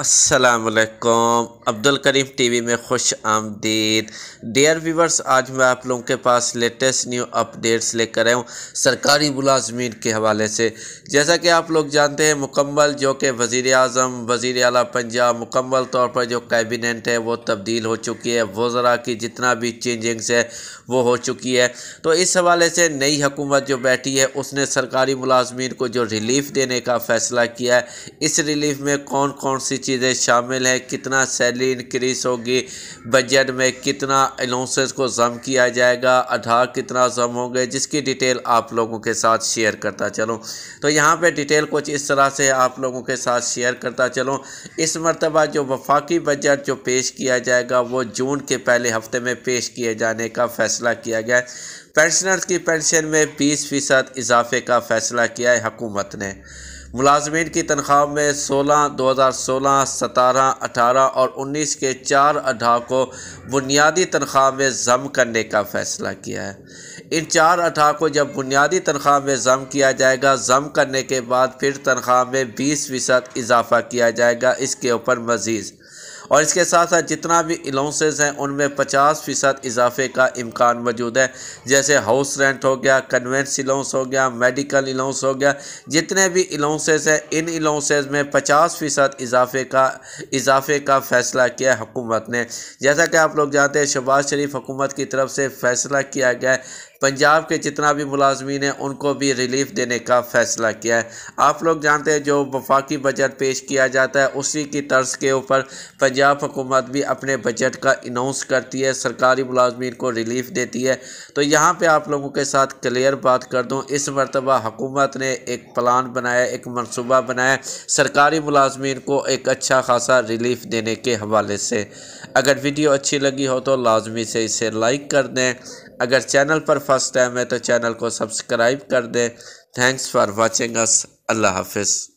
असलकम अब्दुल करीम टीवी में खुश आमदीद डियर व्यूवर्स आज मैं आप लोगों के पास लेटेस्ट न्यू अपडेट्स लेकर आया हूँ सरकारी मुलाजमीन के हवाले से जैसा कि आप लोग जानते हैं मुकम्मल जो कि वज़ी अजम वज़ी अला पंजाब मुकम्मल तौर पर जो कैबिनेट है वो तब्दील हो चुकी है वज़रा की जितना भी चेंजिंग्स है वो हो चुकी है तो इस हवाले से नई हुकूमत जो बैठी है उसने सरकारी मुलाजमीन को जो रिलीफ़ देने का फ़ैसला किया है इस रिलीफ में कौन कौन सी चीज़ें शामिल हैं कितना सैलरी इंक्रीस होगी बजट में कितना अलाउंसेस को जम किया जाएगा अठारह कितना जम होंगे जिसकी डिटेल आप लोगों के साथ शेयर करता चलूँ तो यहाँ पर डिटेल कुछ इस तरह से आप लोगों के साथ शेयर करता चलूँ इस मरतबा जो वफाकी बजट जो पेश किया जाएगा वो जून के पहले हफ्ते में पेश किए जाने का फैसला किया गया पेंशनर्स की पेंशन में बीस फ़ीसद इजाफे का फैसला किया है हकूमत ने मुलाजमीन की तनख्वाह में सोलह दो हज़ार सोलह सतारह अठारह और उन्नीस के चार अठाह को बुनियादी तनख्वाह में ज़म करने का फ़ैसला किया है इन चार अठाह को जब बुनियादी तनख्वाह में ज़म किया जाएगा ज़म करने के बाद फिर तनख्वाह में बीस फ़ीसद इजाफा किया जाएगा इसके ऊपर मज़ीद और इसके साथ साथ जितना भी अलाउंसेज हैं उनमें पचास फ़ीसद इजाफे का इम्कान मौजूद है जैसे हाउस रेंट हो गया कन्वेंस अलाउंस हो गया मेडिकल अलाउंस हो गया जितने भी अलाउंसेज हैं इन अलाउंसेज में पचास फ़ीसद इजाफे का इजाफे का फ़ैसला किया है हुकूमत ने जैसा कि आप लोग जानते हैं शहबाज शरीफ हुकूमत की तरफ से फ़ैसला किया गया है पंजाब के जितना भी मुलाजमीन है उनको भी रिलीफ देने का फ़ैसला किया है आप लोग जानते हैं जो वफाकी बजट पेश किया जाता है उसी की तर्ज के ऊपर पंजाब पंजाब हुकूमत भी अपने बजट का अनाउंस करती है सरकारी मुलाजमीन को रिलीफ देती है तो यहाँ पर आप लोगों के साथ क्लियर बात कर दूँ इस मरतबा हुकूमत ने एक प्लान बनाया एक मनसूबा बनाया सरकारी मुलाजमीन को एक अच्छा खासा रिलीफ देने के हवाले से अगर वीडियो अच्छी लगी हो तो लाजमी से इसे लाइक कर दें अगर चैनल पर फर्स्ट टाइम है तो चैनल को सब्सक्राइब कर दें थैंक्स फॉर वॉचिंग अस अल्लाह हाफिज़